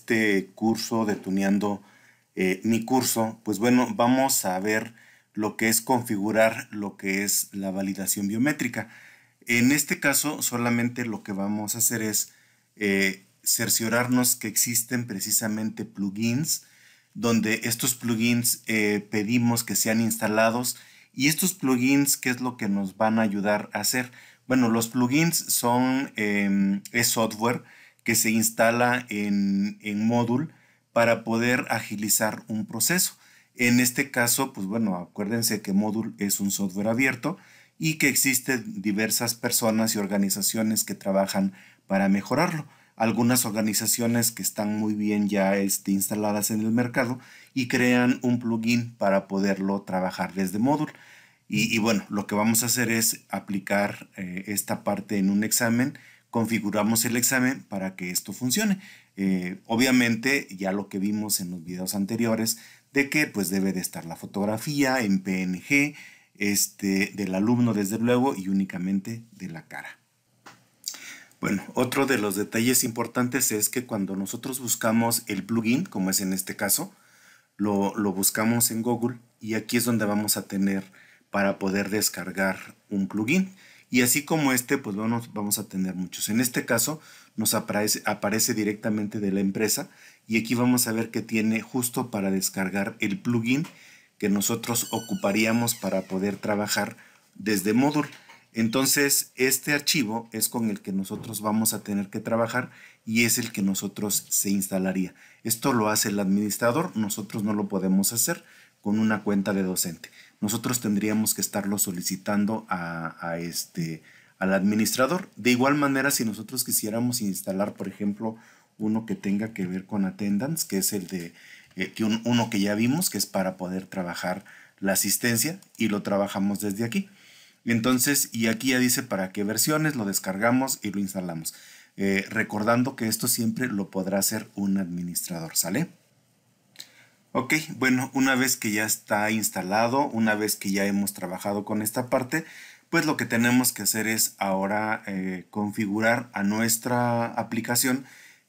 este curso de Tuneando eh, mi curso, pues bueno, vamos a ver lo que es configurar lo que es la validación biométrica. En este caso, solamente lo que vamos a hacer es eh, cerciorarnos que existen precisamente plugins, donde estos plugins eh, pedimos que sean instalados. Y estos plugins, ¿qué es lo que nos van a ayudar a hacer? Bueno, los plugins son em, software se instala en, en Módul para poder agilizar un proceso. En este caso, pues bueno, acuérdense que módulo es un software abierto y que existen diversas personas y organizaciones que trabajan para mejorarlo. Algunas organizaciones que están muy bien ya este, instaladas en el mercado y crean un plugin para poderlo trabajar desde módulo Y, bueno, lo que vamos a hacer es aplicar eh, esta parte en un examen configuramos el examen para que esto funcione. Eh, obviamente, ya lo que vimos en los videos anteriores, de que pues debe de estar la fotografía en PNG este, del alumno, desde luego, y únicamente de la cara. Bueno, otro de los detalles importantes es que cuando nosotros buscamos el plugin, como es en este caso, lo, lo buscamos en Google y aquí es donde vamos a tener para poder descargar un plugin. Y así como este, pues vamos, vamos a tener muchos. En este caso, nos aparece, aparece directamente de la empresa y aquí vamos a ver que tiene justo para descargar el plugin que nosotros ocuparíamos para poder trabajar desde Modul. Entonces, este archivo es con el que nosotros vamos a tener que trabajar y es el que nosotros se instalaría. Esto lo hace el administrador, nosotros no lo podemos hacer con una cuenta de docente nosotros tendríamos que estarlo solicitando a, este, al administrador. De igual manera, si nosotros quisiéramos instalar, por ejemplo, uno que tenga que ver con attendance, que es el de eh, uno que ya vimos, que es para poder trabajar la asistencia y lo trabajamos desde aquí. Entonces, y aquí ya dice para qué versiones, lo descargamos y lo instalamos. Eh, recordando que esto siempre lo podrá hacer un administrador, ¿sale? Ok, bueno, una vez que ya está instalado, una vez que ya hemos trabajado con esta parte, pues lo que tenemos que hacer es ahora eh, configurar a nuestra aplicación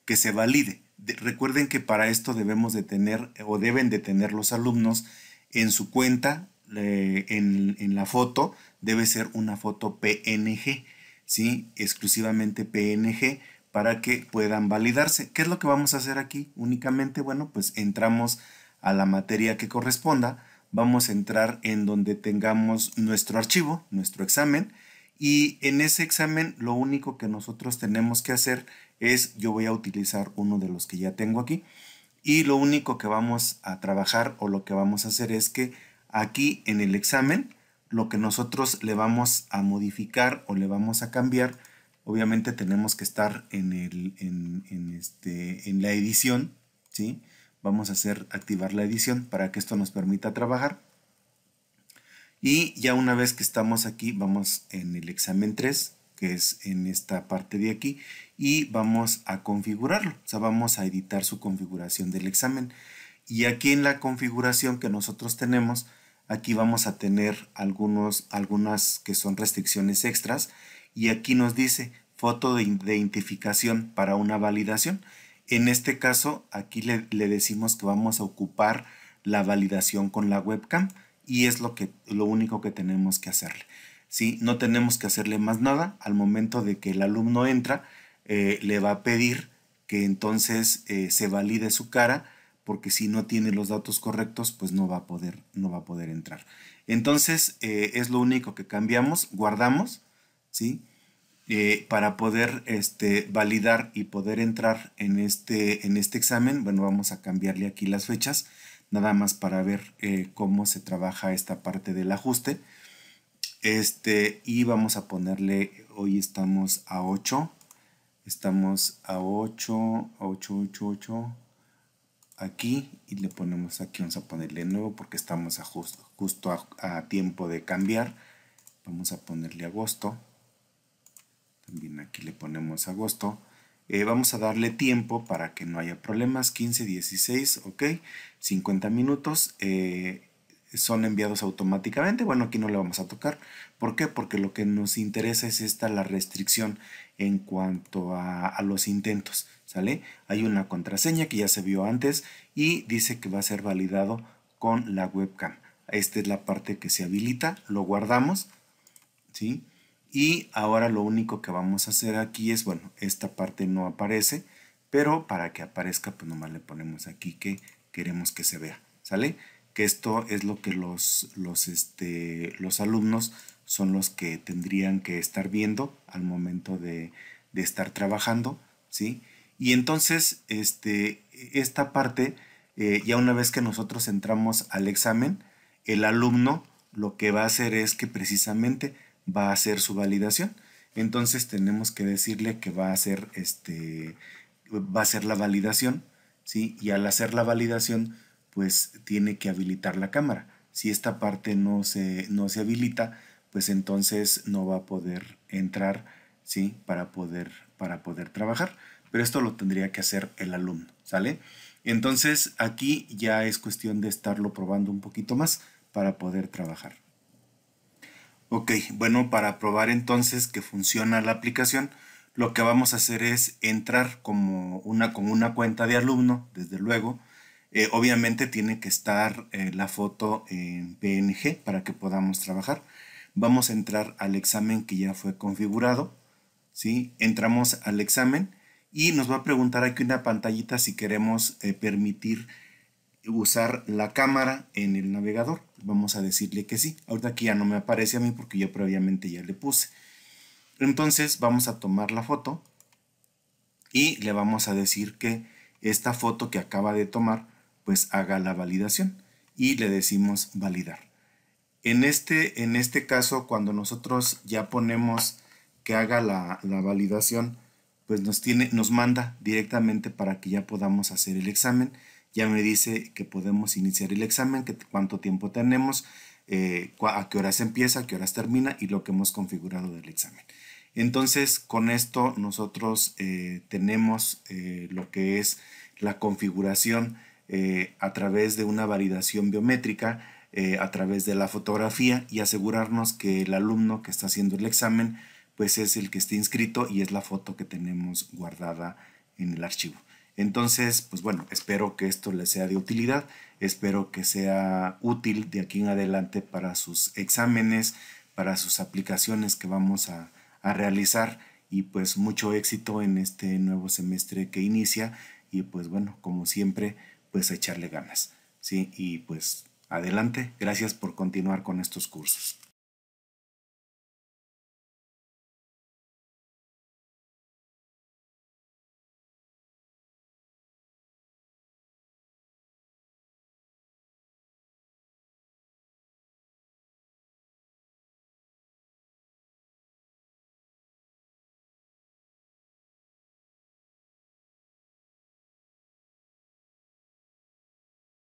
que se valide. recuerden que para esto debemos de tener o deben de tener los alumnos en su cuenta, en, en, la foto, debe ser una foto PNG, ¿sí? exclusivamente PNG para que puedan validarse. ¿Qué es lo que vamos a hacer aquí? Únicamente, bueno, pues entramos a la materia que corresponda, vamos a entrar en donde tengamos nuestro archivo, nuestro examen, y en ese examen lo único que nosotros tenemos que hacer es, yo voy a utilizar uno de los que ya tengo aquí, y lo único que vamos a trabajar o lo que vamos a hacer es que aquí en el examen, lo que nosotros le vamos a modificar o le vamos a cambiar, obviamente tenemos que estar en, el, este, en la edición, ¿sí? vamos a hacer activar la edición para que esto nos permita trabajar. Y ya una vez que estamos aquí, vamos en el examen 3, que es en esta parte de aquí, y vamos a configurarlo. O sea, vamos a editar su configuración del examen. Y aquí en la configuración que nosotros tenemos, aquí vamos a tener algunos, algunas que son restricciones extras. Y aquí nos dice foto de identificación para una validación. En este caso, aquí le, decimos que vamos a ocupar la validación con la webcam y es lo, que, lo único que tenemos que hacerle. ¿sí? No tenemos que hacerle más nada. Al momento de que el alumno entra, eh, le va a pedir que entonces eh, se valide su cara porque si no tiene los datos correctos, pues no va a poder, no va a poder entrar. Entonces, eh, es lo único que cambiamos, guardamos, ¿sí? Eh, para poder este, validar y poder entrar en este, en este examen, bueno, vamos a cambiarle aquí las fechas, nada más para ver eh, cómo se trabaja esta parte del ajuste. Este, y vamos a ponerle, hoy estamos a 8, estamos a 8, 8, 8, 8, aquí y le ponemos aquí, vamos a ponerle nuevo porque estamos justo, a tiempo de cambiar. Vamos a ponerle agosto bien aquí le ponemos agosto, eh, vamos a darle tiempo para que no haya problemas, 15, 16, ok, 50 minutos, eh, son enviados automáticamente, bueno aquí no le vamos a tocar, ¿por qué? Porque lo que nos interesa es esta, la restricción en cuanto a, a los intentos, ¿sale? Hay una contraseña que ya se vio antes y dice que va a ser validado con la webcam. Esta es la parte que se habilita, lo guardamos, ¿sí? Y ahora lo único que vamos a hacer aquí es, bueno, esta parte no aparece, pero para que aparezca, pues nomás le ponemos aquí que queremos que se vea, ¿sale? Que esto es lo que los, los, este, los alumnos son los que tendrían que estar viendo al momento de, estar trabajando, ¿sí? Y entonces, este, esta parte, eh, ya una vez que nosotros entramos al examen, el alumno lo que va a hacer es que precisamente va a hacer su validación. Entonces tenemos que decirle que va a hacer este va a la validación, ¿sí? Y al hacer la validación, pues tiene que habilitar la cámara. Si esta parte no se, no se habilita, pues entonces no va a poder entrar, ¿sí? Para poder, para poder trabajar. Pero esto lo tendría que hacer el alumno, ¿sale? Entonces aquí ya es cuestión de estarlo probando un poquito más para poder trabajar. Ok, bueno, para probar entonces que funciona la aplicación, lo que vamos a hacer es entrar como una, con una cuenta de alumno, desde luego. Eh, obviamente tiene que estar eh, la foto en PNG para que podamos trabajar. Vamos a entrar al examen que ya fue configurado. ¿sí? Entramos al examen y nos va a preguntar aquí una pantallita si queremos eh, permitir usar la cámara en el navegador vamos a decirle que sí. Ahorita aquí ya no me aparece a mí porque yo previamente ya le puse. Entonces vamos a tomar la foto y le vamos a decir que esta foto que acaba de tomar pues haga la validación y le decimos validar. En este, este caso cuando nosotros ya ponemos que haga la, validación pues tiene, nos manda directamente para que ya podamos hacer el examen ya me dice que podemos iniciar el examen, que cuánto tiempo tenemos, eh, a qué horas empieza, a qué horas termina y lo que hemos configurado del examen. Entonces, con esto nosotros eh, tenemos eh, lo que es la configuración a través de una validación biométrica, a través de la fotografía y asegurarnos que el alumno que está haciendo el examen pues es el que está inscrito y es la foto que tenemos guardada en el archivo. Entonces, pues bueno, espero que esto les sea de utilidad, espero que sea útil de aquí en adelante para sus exámenes, para sus aplicaciones que vamos a, realizar y pues mucho éxito en este nuevo semestre que inicia y pues bueno, como siempre, pues echarle ganas, ¿sí? Y pues adelante, gracias por continuar con estos cursos.